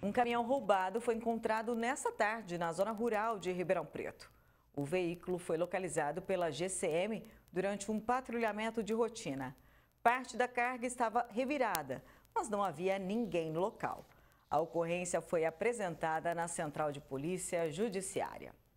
Um caminhão roubado foi encontrado nessa tarde na zona rural de Ribeirão Preto. O veículo foi localizado pela GCM durante um patrulhamento de rotina. Parte da carga estava revirada, mas não havia ninguém no local. A ocorrência foi apresentada na Central de Polícia Judiciária.